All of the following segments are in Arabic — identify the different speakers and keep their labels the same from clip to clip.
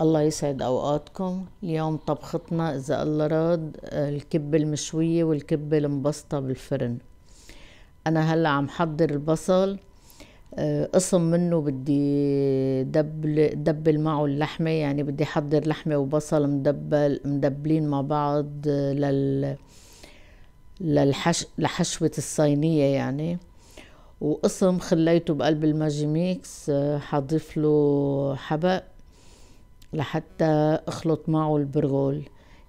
Speaker 1: الله يسعد اوقاتكم اليوم طبختنا اذا الله راد آه، الكبة المشوية والكبة المبسطة بالفرن انا هلا عم حضر البصل آه، قسم منه بدي دبل دبل معه اللحمة يعني بدي حضر لحمة وبصل مدبل مدبلين مع بعض آه، لل للحش لحشوة الصينية يعني وقسم خليته بقلب الماجي ميكس حضيف له حبق لحتى اخلط معه البرغل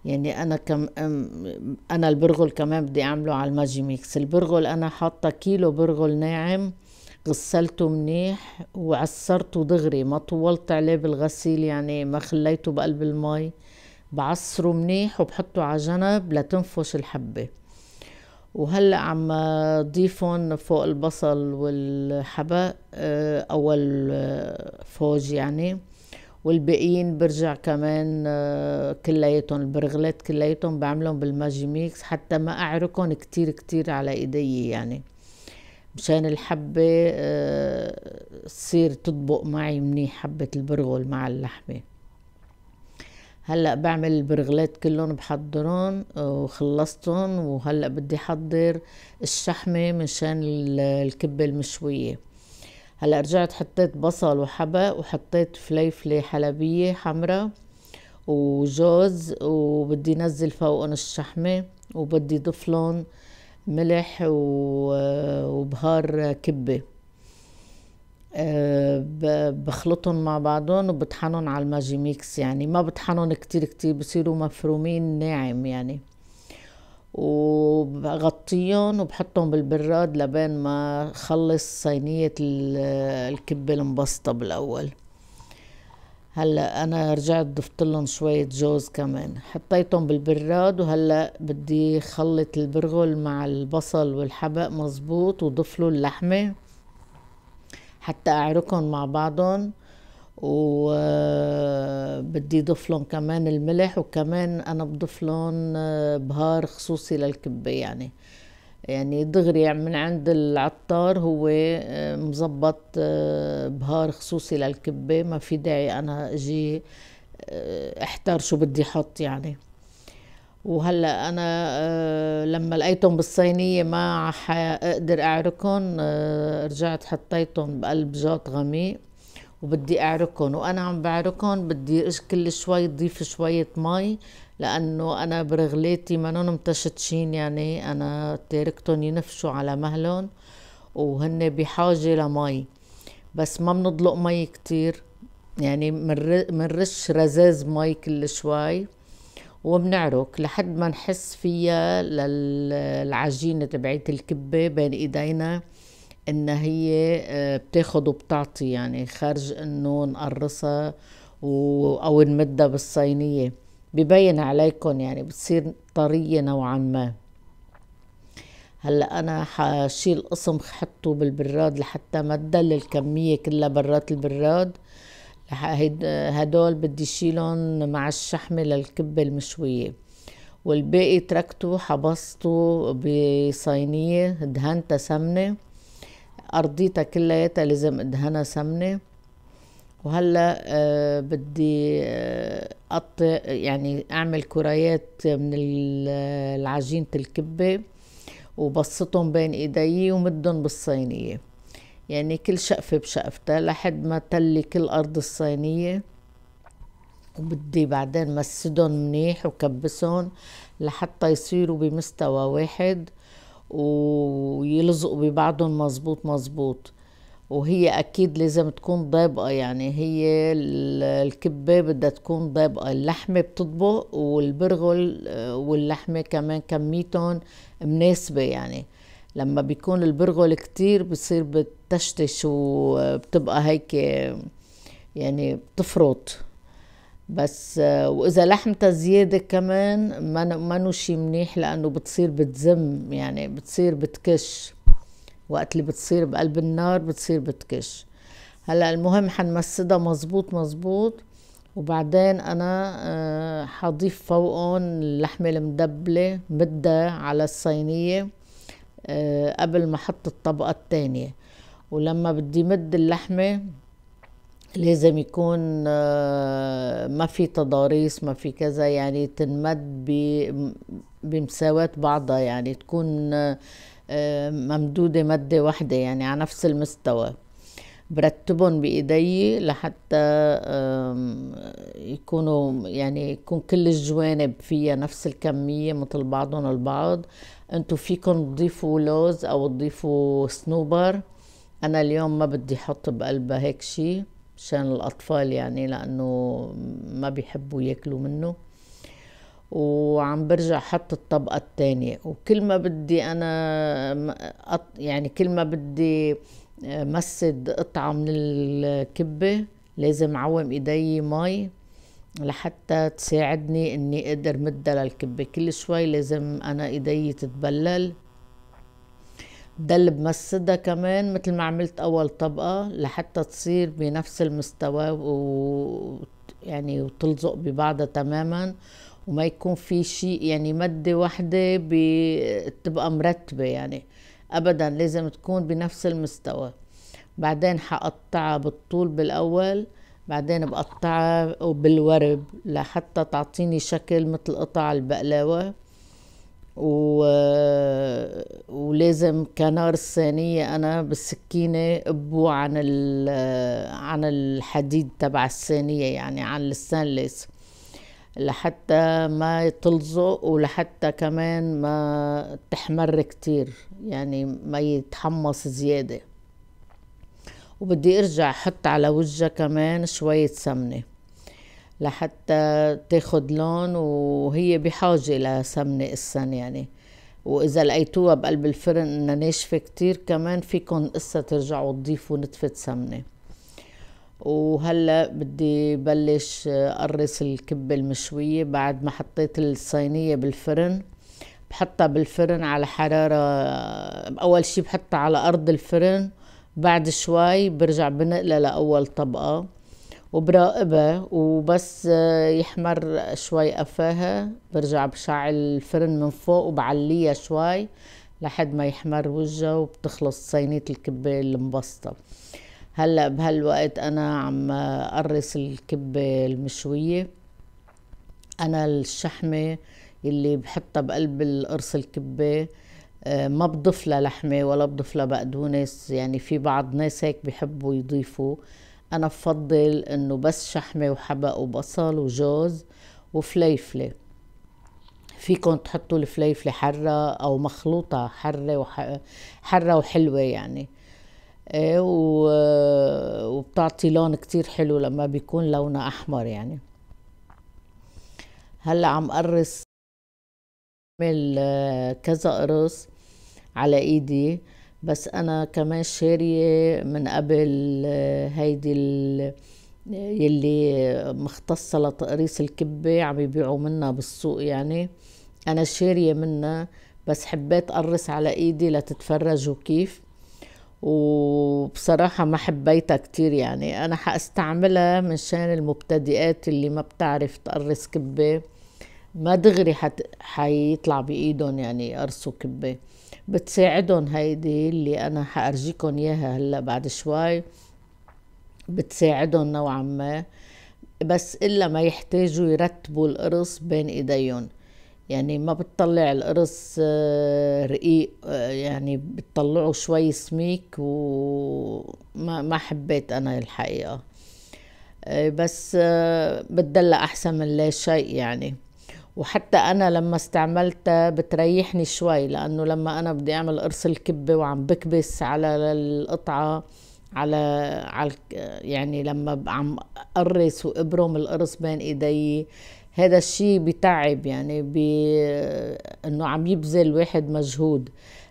Speaker 1: يعني انا كم انا البرغل كمان بدي اعمله على الماجي ميكس البرغل انا حاطه كيلو برغل ناعم غسلته منيح وعصرته دغري ما طولت عليه بالغسيل يعني ما خليته بقلب المي بعصره منيح وبحطه على جنب لتنفش الحبه وهلا عم ضيفهم فوق البصل والحبق آه، اول آه، فوج يعني والباقيين برجع كمان آه، كليتهم البرغلات كليتهم بعملهم بالماجي ميكس حتى ما اعركهم كتير كتير على ايدي يعني مشان الحبة آه، تصير تطبق معي منيح حبة البرغل مع اللحمة هلا بعمل البرغلات كلهم بحضرهم آه، وخلصتهم وهلا بدي احضر الشحمة مشان الكبة المشوية هلا رجعت حطيت بصل وحبق وحطيت فليفله حلبيه حمراء وجوز وبدي نزل فوقهم الشحمه وبدي ضيف لهم ملح وبهار كبه آه، بخلطهم مع بعضهم وبطحنهم على الماجي ميكس يعني ما بطحنهم كتير كتير بصيروا مفرومين ناعم يعني وبغطيهم وبحطهم بالبراد لبين ما خلص صينية الكبة المبسطة بالأول هلا انا رجعت ضفت لهم شويه جوز كمان حطيتهم بالبراد وهلا بدي خلط البرغل مع البصل والحبق مزبوط وضف له اللحمه حتى اعركهم مع بعضهم بدي ضيف لهم كمان الملح وكمان انا بضيف لهم آه، بهار خصوصي للكبه يعني يعني دغري من عند العطار هو آه، مزبط آه، بهار خصوصي للكبه ما في داعي انا اجي احتار شو بدي احط يعني وهلا انا لما لقيتهم بالصينيه ما حقدر اعركهم رجعت حطيتهم بقلب جاط غميق وبدي اعركن وانا عم بعركن بدي كل شوي ضيف شوية مي لانه انا برغلاتي نون متشتشين يعني انا تاركتهم ينفشوا على مهلهم وهن بحاجة لمي بس ما بنضلق مي كتير يعني منرش رزاز مي كل شوي وبنعرك لحد ما نحس فيها للعجينة تبعت الكبة بين ايدينا ان هي آه، بتاخد وبتعطي يعني خارج انه نقرصها و... او نمدها بالصينيه ببين عليكم يعني بتصير طريه نوعا ما هلا انا حشيل قسم حطه بالبراد لحتى ما تدل الكميه كلها برات البراد هدول بدي شيلهم مع الشحمه للكبه المشويه والباقي تركته حبسته بصينيه دهنتها سمنه ارضيتها كلياتها لازم ادهنها سمنه وهلا أه بدي اقطع آه، يعني اعمل كريات من آه، العجينه الكبه وبسطهم بين ايدي ومدهم بالصينيه يعني كل شقفه بشقفتها لحد ما تلي كل ارض الصينيه وبدي بعدين مسدهم منيح وكبسهم لحتى يصيروا بمستوى واحد ويلزقوا ببعضهم مظبوط مظبوط وهي اكيد لازم تكون ضابقه يعني هي الكبه بدها تكون ضابقه اللحمه بتطبق والبرغل آه، واللحمه كمان كميتهم مناسبه يعني لما بيكون البرغل كتير بصير بتشتش وبتبقى هيك يعني بتفرط بس آه، واذا لحمتها زياده كمان ما ما شي منيح لانه بتصير بتزم يعني بتصير بتكش وقت اللي بتصير بقلب النار بتصير بتكش هلا المهم حنمسدها مزبوط مزبوط وبعدين انا آه، حضيف فوقهم اللحمه المدبله مده على الصينيه آه، قبل ما احط الطبقه الثانيه ولما بدي مد اللحمه لازم يكون آه، ما في تضاريس ما في كذا يعني تنمد بمساواة بعضها يعني تكون آه، ممدودة مدة واحدة يعني على نفس المستوى برتبهم بإيدي لحتى يكونوا يعني يكون كل الجوانب فيها نفس الكمية مثل بعضهم البعض انتو فيكم تضيفوا لوز أو تضيفوا سنوبر أنا اليوم ما بدي احط بقلبها هيك شيء مشان الأطفال يعني لأنه ما بيحبوا ياكلوا منه وعم برجع حط الطبقة الثانية وكل ما بدي أنا يعني كل ما بدي مسد قطعة من الكبة لازم عوم إيدي مي لحتى تساعدني إني أقدر مدها للكبة كل شوي لازم أنا إيدي تتبلل دلب بمسدها كمان مثل ما عملت اول طبقه لحتى تصير بنفس المستوى و يعني وتلزق ببعضها تماما وما يكون في شيء يعني مدة واحدة بتبقى مرتبة يعني أبدا لازم تكون بنفس المستوى بعدين حقطعها بالطول بالأول بعدين بقطعها بالورب لحتى تعطيني شكل مثل قطع البقلاوة و... ولازم كنار الثانية أنا بالسكينة أبو عن ال... عن الحديد تبع الثانية يعني عن الستانلس لحتى ما تلزق ولحتى كمان ما تحمر كتير يعني ما يتحمص زيادة وبدي ارجع احط على وجهه كمان شوية سمنة لحتى تاخد لون وهي بحاجة لسمنة السن يعني وإذا لقيتوها بقلب الفرن إنها ناشفة كتير كمان فيكن قصة ترجعوا تضيفوا نتفة سمنة وهلا بدي بلش قرص الكبة المشوية بعد ما حطيت الصينية بالفرن بحطها بالفرن على حرارة أول شي بحطها على أرض الفرن بعد شوي برجع بنقلها لأول طبقة وبراقبها وبس آه، يحمر شوي قفاها برجع بشعل الفرن من فوق وبعليها شوي لحد ما يحمر وجهها وبتخلص صينية الكبة المبسطة هلا بهالوقت انا عم قرص الكبة المشوية انا الشحمة اللي بحطها بقلب القرص الكبة آه، ما بضيف لها لحمة ولا بضيف لها بقدونس يعني في بعض ناس هيك بحبوا يضيفوا أنا بفضل إنه بس شحمة وحبق وبصل وجوز وفليفلة فيكم تحطوا الفليفلة حرة أو مخلوطة حرة وح... حرة وحلوة يعني إيه و... وبتعطي لون كتير حلو لما بيكون لونها أحمر يعني هلا عم قرص آه، كذا قرص على ايدي بس انا كمان شاريه من قبل آه، هيدي اللي يلي مختصه لتقريص الكبه عم يبيعوا منها بالسوق يعني انا شاريه منها بس حبيت قرص على ايدي لتتفرجوا كيف وبصراحة ما حبيتها كتير يعني أنا حأستعملها من شان المبتدئات اللي ما بتعرف تقرص كبة ما دغري حت... حيطلع بإيدهم يعني يقرصوا كبة بتساعدهم هيدي اللي انا حارجيكم اياها هلا بعد شوي بتساعدهم نوعا ما بس الا ما يحتاجوا يرتبوا القرص بين ايديهم يعني ما بتطلع القرص آه، رقيق آه، يعني بتطلعه شوي سميك وما ما حبيت انا الحقيقه آه، بس بتدلى احسن من لا شيء يعني وحتى انا لما استعملتها بتريحني شوي لانه لما انا بدي اعمل قرص الكبه وعم بكبس على القطعه على على يعني لما عم قرص وابرم القرص بين ايدي هذا الشيء بتعب يعني بي انه عم يبذل واحد مجهود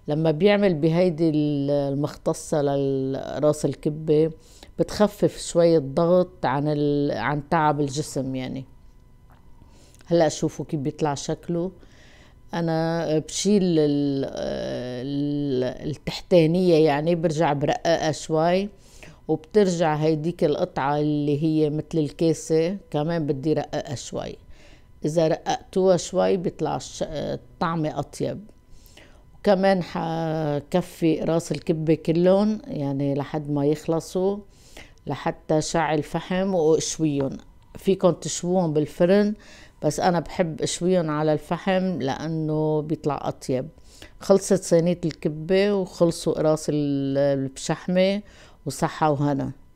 Speaker 1: لما بيعمل بهيدي المختصة لراس الكبة بتخفف شوي الضغط عن ال... عن تعب الجسم يعني هلا شوفوا كيف بيطلع شكله انا بشيل التحتانيه يعني برجع برققها شوي وبترجع هيديك القطعة اللي هي مثل الكاسة كمان بدي رققها شوي إذا رققتوها شوي بيطلع الطعمة أطيب وكمان حكفي راس الكبة كلهم يعني لحد ما يخلصوا لحتى شع الفحم واشويهم فيكم تشووهم بالفرن بس أنا بحب أشويهم على الفحم لأنه بيطلع أطيب خلصت صينية الكبة وخلصوا قراص الشحمة وصحة وهنا